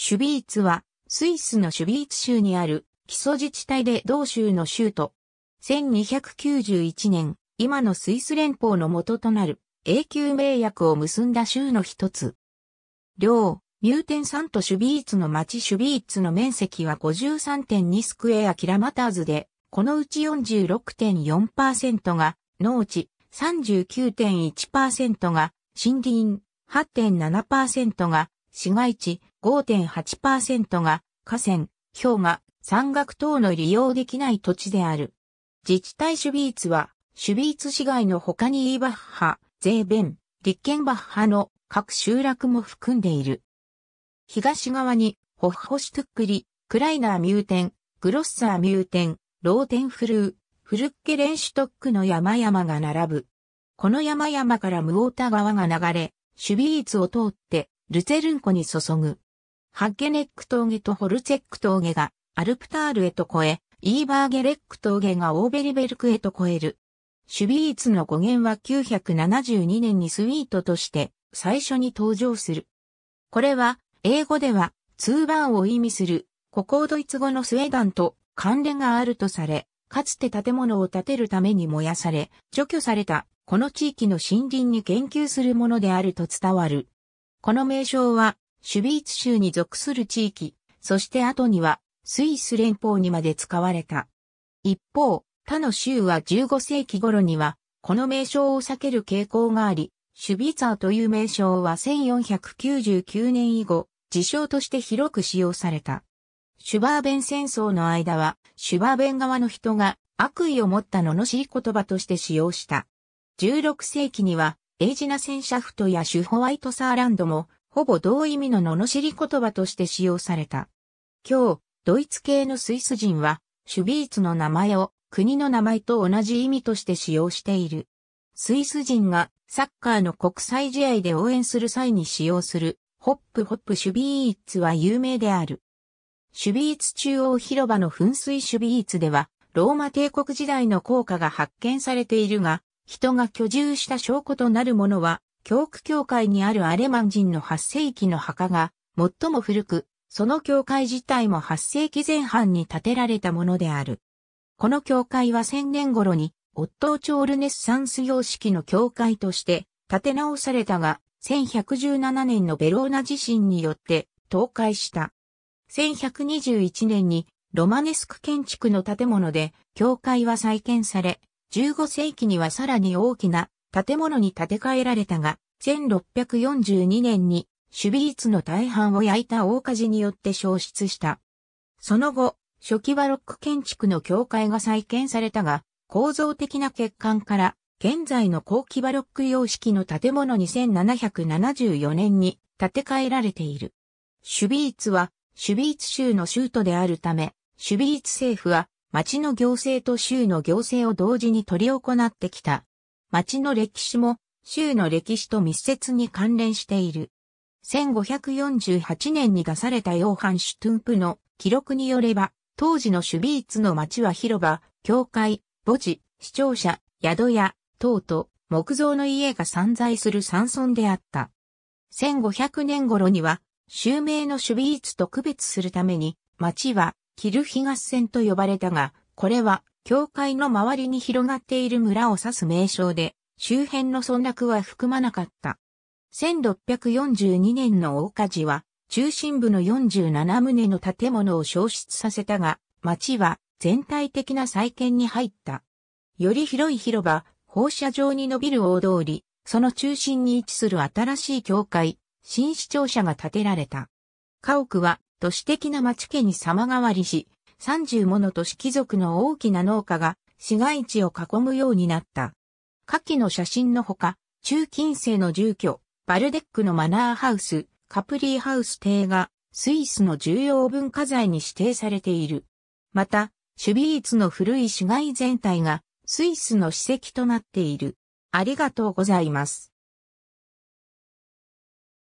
シュビーツは、スイスのシュビーツ州にある、基礎自治体で同州の州都。1291年、今のスイス連邦の元となる、永久名約を結んだ州の一つ。両、ミューテンサントシュビーツの町シュビーツの面積は53.2スクエアキラマターズで、このうち46.4%が農地、39.1%が森林、8.7%が市街地、5.8%が河川、氷河、山岳等の利用できない土地である。自治体シュビーツは、シュビーツ市街の他にイーバッハ、ゼーベン、リッケンバッハの各集落も含んでいる。東側に、ホッホシュトゥックリ、クライナーミューテン、グロッサーミューテン、ローテンフルー、フルッケレンシュトックの山々が並ぶ。この山々からムオータ川が流れ、シュビーツを通って、ルツェルン湖に注ぐ。ハッゲネック峠とホルツェック峠がアルプタールへと越え、イーバーゲレック峠がオーベリベルクへと越える。シュビーツの語源は972年にスウィートとして最初に登場する。これは英語ではツーバーを意味する古高ドイツ語のスウェーダンと関連があるとされ、かつて建物を建てるために燃やされ、除去されたこの地域の森林に研究するものであると伝わる。この名称はシュビーツ州に属する地域、そして後にはスイス連邦にまで使われた。一方、他の州は15世紀頃には、この名称を避ける傾向があり、シュビーツァーという名称は1499年以後、自称として広く使用された。シュバーベン戦争の間は、シュバーベン側の人が悪意を持った罵い言葉として使用した。16世紀には、エイジナ戦車フトやシュホワイトサーランドもほぼ同意味の罵り言葉として使用された。今日、ドイツ系のスイス人は、シュビーツの名前を国の名前と同じ意味として使用している。スイス人がサッカーの国際試合で応援する際に使用するホップホップシュビーツは有名である。シュビーツ中央広場の噴水シュビーツではローマ帝国時代の効果が発見されているが、人が居住した証拠となるものは教区教会にあるアレマン人の8世紀の墓が最も古く、その教会自体も8世紀前半に建てられたものである。この教会は1000年頃に、オットーールネッサンス様式の教会として建て直されたが、1117年のベローナ地震によって倒壊した。1121年にロマネスク建築の建物で教会は再建され、15世紀にはさらに大きな建物に建て替えられたが、1642年に守備率の大半を焼いた大火事によって消失した。その後、初期バロック建築の教会が再建されたが、構造的な欠陥から、現在の後期バロック様式の建物に1774年に建て替えられている。守備率は、守備率州の州都であるため、守備率政府は、町の行政と州の行政を同時に取り行ってきた。町の歴史も州の歴史と密接に関連している。1548年に出されたヨーハン・シュトゥンプの記録によれば、当時のシュビーツの町は広場、教会、墓地、視聴者、宿屋、塔と木造の家が散在する山村であった。1500年頃には、襲名のシュビーツと区別するために、町はキルヒ合戦と呼ばれたが、これは教会の周りに広がっている村を指す名称で、周辺の村落は含まなかった。1642年の大火事は、中心部の47棟の建物を消失させたが、町は全体的な再建に入った。より広い広場、放射状に伸びる大通り、その中心に位置する新しい教会、新市庁舎が建てられた。家屋は都市的な町家に様変わりし、30もの都市貴族の大きな農家が市街地を囲むようになった。下記の写真のほか、中近世の住居、バルデックのマナーハウス、カプリーハウス邸が、スイスの重要文化財に指定されている。また、シュビーツの古い市街全体が、スイスの史跡となっている。ありがとうございます。